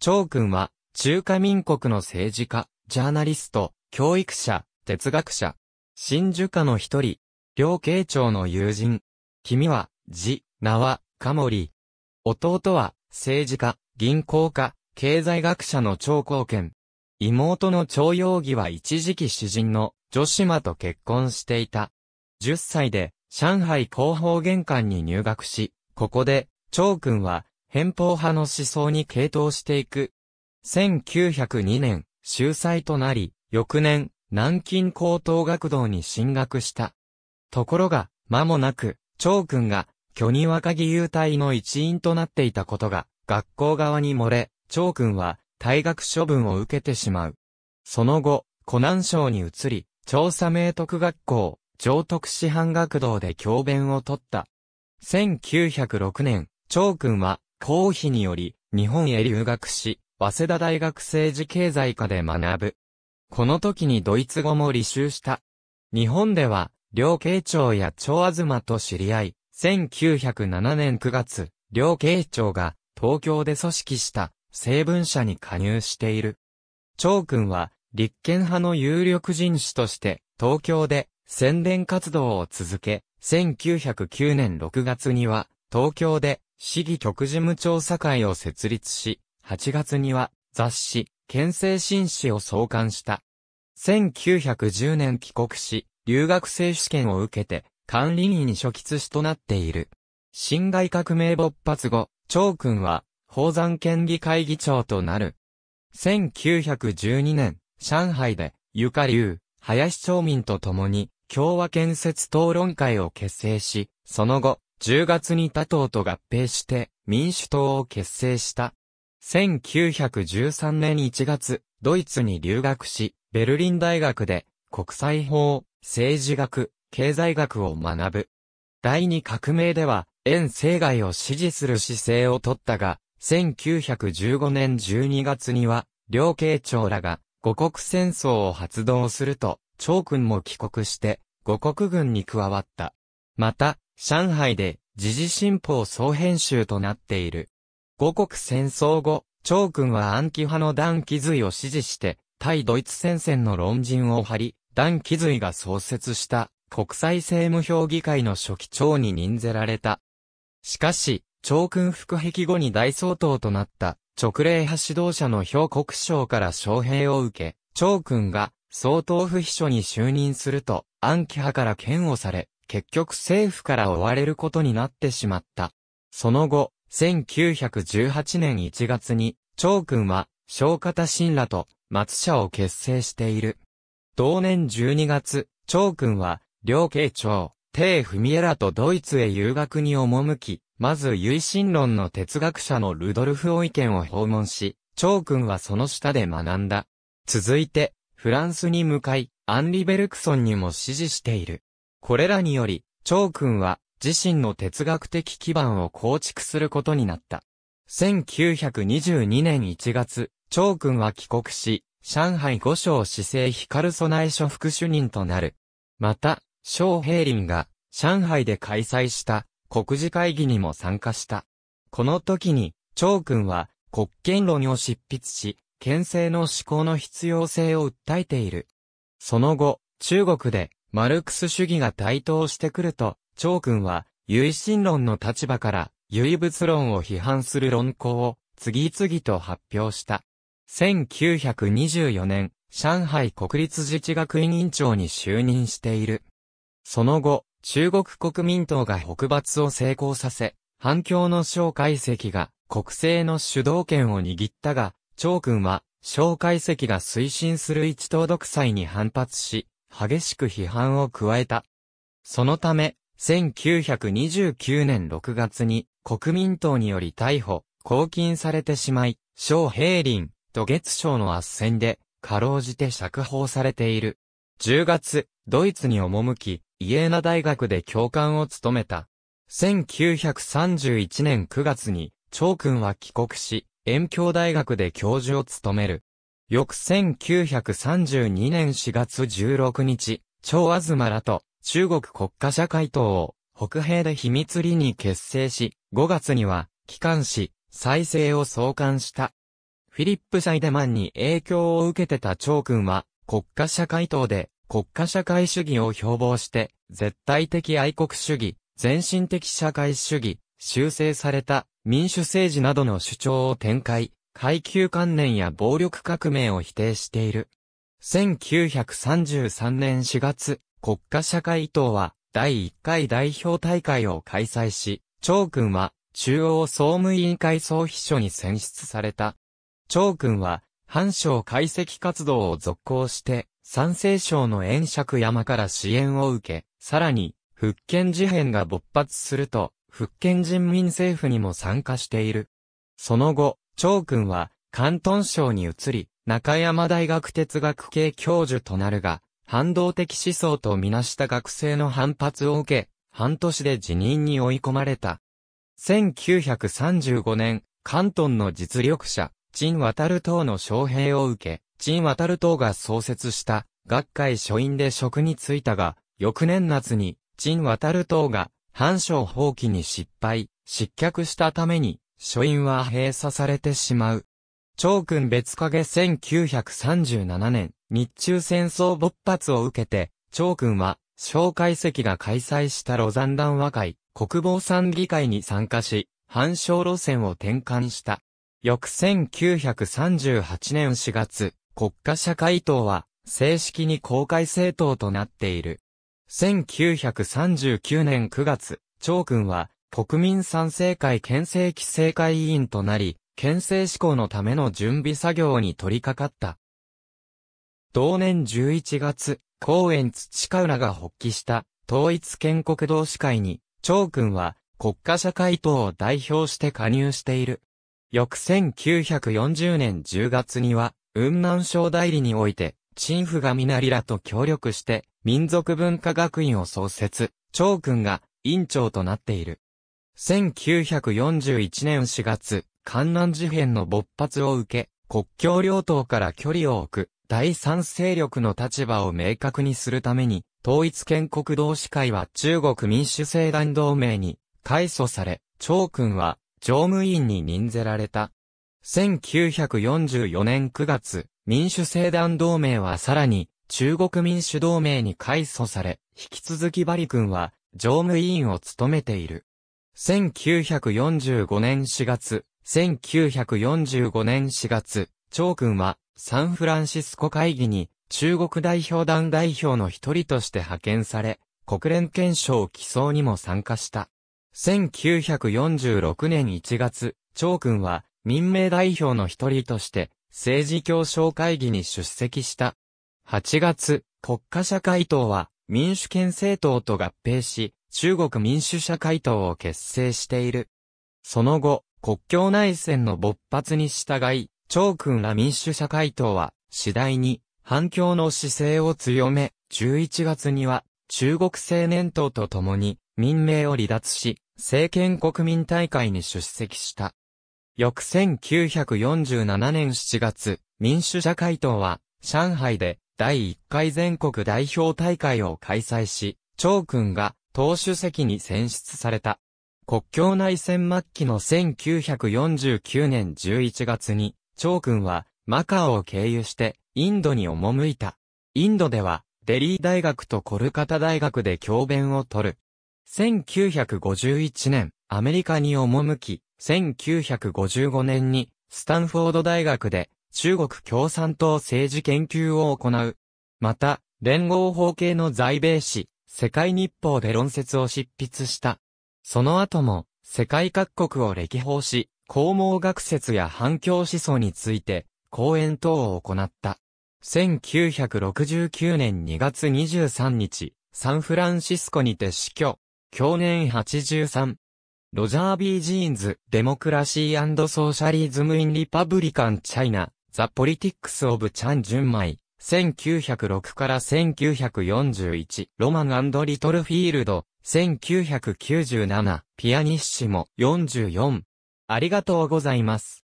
張君は、中華民国の政治家、ジャーナリスト、教育者、哲学者、真珠家の一人、両慶長の友人。君は、字、名は、カモリ。弟は、政治家、銀行家、経済学者の張高健。妹の張容疑は一時期詩人の女馬と結婚していた。10歳で上海広報玄関に入学し、ここで張君は偏方派の思想に傾倒していく。1902年、秀才となり、翌年、南京高等学堂に進学した。ところが、間もなく、長君が、巨に若木優隊の一員となっていたことが、学校側に漏れ、長君は、退学処分を受けてしまう。その後、湖南省に移り、調査名徳学校、上徳師範学堂で教鞭を取った。1906年、長君は、公費により、日本へ留学し、早稲田大学政治経済科で学ぶ。この時にドイツ語も履修した。日本では、両慶長や長東と知り合い、1907年9月、両慶長が東京で組織した成文社に加入している。長君は、立憲派の有力人士として、東京で宣伝活動を続け、1909年6月には、東京で市議局事務調査会を設立し、8月には雑誌、県政新史を創刊した。1910年帰国し、留学生試験を受けて、管理員に初期しとなっている。侵害革命勃発後、長君は、宝山県議会議長となる。1912年、上海で、ゆかりゅう、林町民と共に、共和建設討論会を結成し、その後、10月に他党と合併して民主党を結成した。1913年1月、ドイツに留学し、ベルリン大学で国際法、政治学、経済学を学ぶ。第二革命では、遠征外を支持する姿勢をとったが、1915年12月には、両慶長らが五国戦争を発動すると、長君も帰国して、五国軍に加わった。また、上海で時事新報総編集となっている。五国戦争後、張君は暗記派の段気髄を支持して、対ドイツ戦線の論陣を張り、段気髄が創設した国際政務評議会の書記長に任ぜられた。しかし、長君復辟後に大総統となった直令派指導者の表国省から招聘を受け、長君が総統府秘書に就任すると、暗記派から嫌悪され、結局政府から追われることになってしまった。その後、1918年1月に、長君は、小方新らと、松社を結成している。同年12月、長君は、両慶長、帝文江らとドイツへ留学に赴き、まず唯心論の哲学者のルドルフ・オイケンを訪問し、長君はその下で学んだ。続いて、フランスに向かい、アンリ・ベルクソンにも支持している。これらにより、長君は自身の哲学的基盤を構築することになった。1922年1月、長君は帰国し、上海五省市政光備内所副主任となる。また、小平林が上海で開催した国事会議にも参加した。この時に、長君は国権論を執筆し、県政の思考の必要性を訴えている。その後、中国でマルクス主義が台頭してくると、長君は、唯心論の立場から、唯物論を批判する論考を、次々と発表した。1924年、上海国立自治学院院長に就任している。その後、中国国民党が北伐を成功させ、反共の小介石が国政の主導権を握ったが、長君は、小介石が推進する一党独裁に反発し、激しく批判を加えた。そのため、1929年6月に国民党により逮捕、拘禁されてしまい、小平林、土月省の圧戦で、かろうじて釈放されている。10月、ドイツに赴き、イエーナ大学で教官を務めた。1931年9月に、長君は帰国し、遠京大学で教授を務める。翌1932年4月16日、ズマらと中国国家社会党を北平で秘密裏に結成し、5月には機関紙、再生を創刊した。フィリップ・サイデマンに影響を受けてた長君は、国家社会党で国家社会主義を標榜して、絶対的愛国主義、全身的社会主義、修正された民主政治などの主張を展開、階級観念や暴力革命を否定している。1933年4月、国家社会党は第1回代表大会を開催し、長君は中央総務委員会総秘書に選出された。長君は、藩省解析活動を続行して、山西省の遠尺山から支援を受け、さらに、復権事変が勃発すると、復権人民政府にも参加している。その後、長君は、関東省に移り、中山大学哲学系教授となるが、反動的思想とみなした学生の反発を受け、半年で辞任に追い込まれた。1935年、関東の実力者、陳渡党の招聘を受け、陳渡党が創設した学会書院で職に就いたが、翌年夏に陳渡党が反省放棄に失敗、失脚したために、書院は閉鎖されてしまう。長君別影1937年、日中戦争勃発を受けて、長君は、小介石が開催したロザン談話会、国防参議会に参加し、反省路線を転換した。翌1938年4月、国家社会党は、正式に公開政党となっている。1939年9月、長君は、国民賛成会建政規制会委員となり、建政施行のための準備作業に取り掛かった。同年11月、公園土浦が発起した統一建国同志会に、長君は国家社会党を代表して加入している。翌1940年10月には、雲南省代理において、陳府がみなりらと協力して、民族文化学院を創設、長君が委員長となっている。1941年4月、関南事変の勃発を受け、国境両党から距離を置く、第三勢力の立場を明確にするために、統一建国同志会は中国民主政団同盟に、改組され、張君は、常務委員に任ぜられた。1944年9月、民主政団同盟はさらに、中国民主同盟に改組され、引き続きバリ君は、常務委員を務めている。1945年4月、1945年4月、長君はサンフランシスコ会議に中国代表団代表の一人として派遣され、国連憲章起草にも参加した。1946年1月、長君は民命代表の一人として政治協商会議に出席した。8月、国家社会党は民主権政党と合併し、中国民主社会党を結成している。その後、国境内戦の勃発に従い、長君ら民主社会党は、次第に、反共の姿勢を強め、11月には、中国青年党と共に、民名を離脱し、政権国民大会に出席した。翌1947年7月、民主社会党は、上海で、第1回全国代表大会を開催し、長君が党主席に選出された。国境内戦末期の1949年11月に、長君はマカオを経由してインドに赴いた。インドではデリー大学とコルカタ大学で教鞭を取る。1951年、アメリカに赴き、1955年にスタンフォード大学で中国共産党政治研究を行う。また、連合法系の在米史、世界日報で論説を執筆した。その後も、世界各国を歴訪し、公毛学説や反共思想について、講演等を行った。1969年2月23日、サンフランシスコにて死去。去年83。ロジャー・ビー・ジーンズ、デモクラシーソーシャリズム・イン・リパブリカン・チャイナ、ザ・ポリティックス・オブ・チャン・ジュンマイ、1906から1941、ロマンリトルフィールド、1997、ピアニッシモ、44。ありがとうございます。